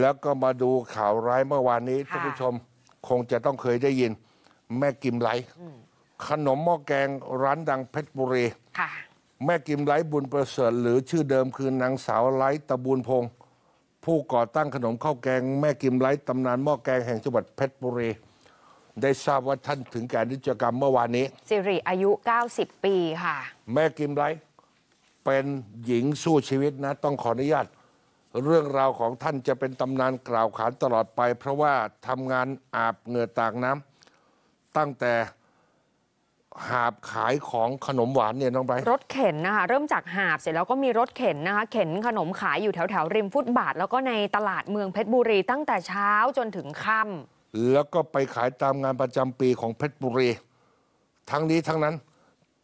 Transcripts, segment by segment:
แล้วก็มาดูข่าวร้ายเมื่อวานนี้ท่านผู้ชมคงจะต้องเคยได้ยิน แม่กิมไลขนมหม้อแกงร้านดังเพชรบุรีแม่กิมไลบุญประเสริฐ หรือชื่อเดิมคือนางสาวไลตะบูนพงศ์ผู้ก่อตั้งขนมข้าวแกง แม่กิมไลตำนานหม้อแกงแห่งจังหวัดเพชรบุรีได้ทราบว่าท่านถึงการนิจกรรมเมื่อวานนี้ สิริอายุ 90 ปีค่ะ แม่กิมไลเป็นหญิงสู้ชีวิตนะ ต้องขออนุญาตเรื่องราวของท่านจะเป็นตำนานกล่าวขานตลอดไป เพราะว่าทำงานอาบเหงื่อต่างน้ำตั้งแต่หาบขายของขนมหวานเนี่ยน้องไบรถเข็นนะคะเริ่มจากหาบเสร็จแล้วก็มีรถเข็นนะคะเข็นขนมขายอยู่แถวแถวริมฟุตบาท แล้วก็ในตลาดเมืองเพชรบุรีตั้งแต่เช้าจนถึงค่ำแล้วก็ไปขายตามงานประจำปีของเพชรบุรี ทั้งนี้ทั้งนั้น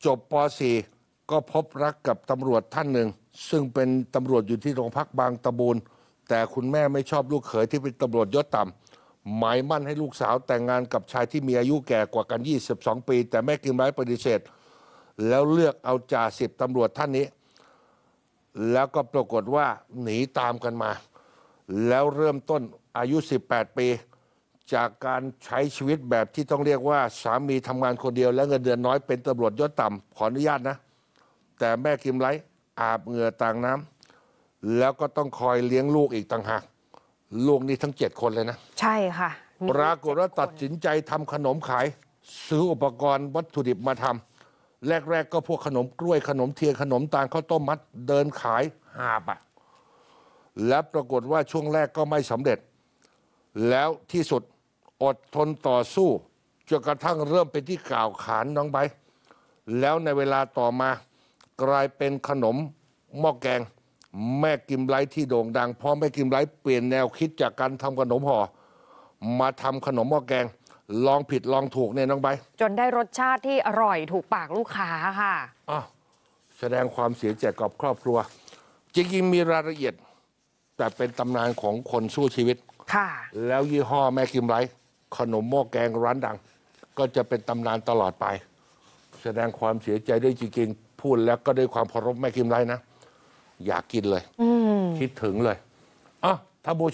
จบป .4 ก็พบรักกับตำรวจท่านหนึ่งซึ่งเป็นตำรวจอยู่ที่โรงพักบางตะบูนแต่คุณแม่ไม่ชอบลูกเขยที่เป็นตำรวจยศต่ำหมายมั่นให้ลูกสาวแต่งงานกับชายที่มีอายุแก่กว่ากัน 22 ปี แต่แม่กิมไร้ปฏิเสธ แล้วเลือกเอาจ่าสิบตำรวจท่านนี้ แล้วก็ปรากฏว่าหนีตามกันมา แล้วเริ่มต้นอายุ 18 ปี จากการใช้ชีวิตแบบที่ต้องเรียกว่าสามีทำงานคนเดียว และเงินเดือนน้อยเป็นตำรวจยศต่ำขออนุญาตนะแต่แม่กิมไลอาบเหงื่อต่างน้ำแล้วก็ต้องคอยเลี้ยงลูกอีกต่างหาก ลูกนี่ทั้งเจ็ดคนเลยนะ ใช่ค่ะปรากฏว่าตัดสินใจทำขนมขาย ซื้ออุปกรณ์วัตถุดิบมาทำแรกๆก็พวกขนมกล้วยขนมเทียนขนมตาลข้าวต้มมัดเดินขายหาบะแล้วปรากฏว่าช่วงแรกก็ไม่สำเร็จ แล้วที่สุดอดทนต่อสู้จนกระทั่งเริ่มเป็นที่กล่าวขานน้องใบแล้วในเวลาต่อมากลายเป็นขนมหม้อแกง แม่กิมไลที่โด่งดังพอแม่กิมไลเปลี่ยนแนวคิดจากการทำขนมห่อ มาทำขนมหม้อแกงลองผิดลองถูกเนี่ยน้องใบ จนได้รสชาติที่อร่อยถูกปากลูกค้าค่ะอ้แสดงความเสียใจกับครอบครัว จริงๆมีรายละเอียด แต่เป็นตำนานของคนสู้ชีวิตค่ะแล้วยี่ห้อแม่กิมไลขนมหม้อแกงร้านดัง ก็จะเป็นตำนานตลอดไป แสดงความเสียใจด้วยจริงๆพูดแล้วก็ด้วยความเคารพแม่กิมไรนะ อยากกินเลยคิดถึงเลยอ่ะถ้าบู